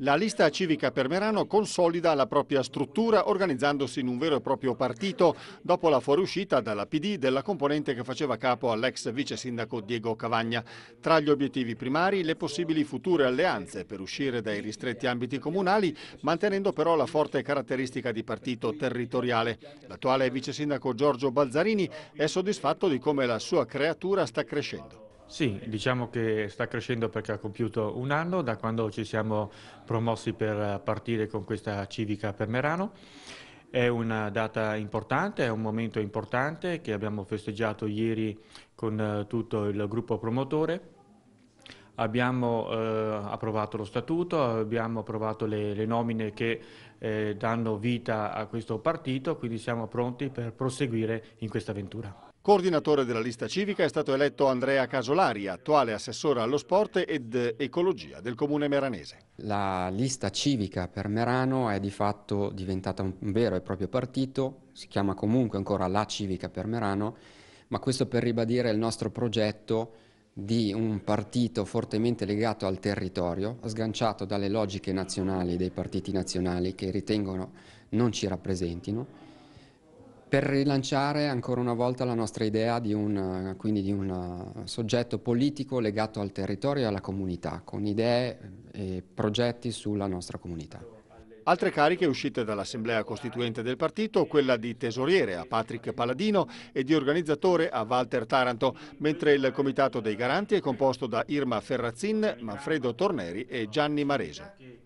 La lista civica per Merano consolida la propria struttura organizzandosi in un vero e proprio partito dopo la fuoriuscita dalla PD della componente che faceva capo all'ex vice sindaco Diego Cavagna. Tra gli obiettivi primari le possibili future alleanze per uscire dai ristretti ambiti comunali mantenendo però la forte caratteristica di partito territoriale. L'attuale vice sindaco Giorgio Balzarini è soddisfatto di come la sua creatura sta crescendo. Sì, diciamo che sta crescendo perché ha compiuto un anno da quando ci siamo promossi per partire con questa civica per Merano. È una data importante, è un momento importante che abbiamo festeggiato ieri con eh, tutto il gruppo promotore. Abbiamo eh, approvato lo statuto, abbiamo approvato le, le nomine che eh, danno vita a questo partito, quindi siamo pronti per proseguire in questa avventura. Coordinatore della lista civica è stato eletto Andrea Casolari, attuale assessore allo sport ed ecologia del comune meranese. La lista civica per Merano è di fatto diventata un vero e proprio partito, si chiama comunque ancora la civica per Merano, ma questo per ribadire il nostro progetto di un partito fortemente legato al territorio, sganciato dalle logiche nazionali dei partiti nazionali che ritengono non ci rappresentino, per rilanciare ancora una volta la nostra idea di un, di un, eh, soggetto politico legato al territorio e alla comunità, con idee eh, e progetti sulla nostra comunità. Altre cariche uscite dall'Assemblea Costituente del Partito, quella di tesoriere a Patrick Paladino e di organizzatore a Walter Taranto, mentre il Comitato dei Garanti è composto da Irma Ferrazzin, Manfredo Torneri e Gianni Mareso.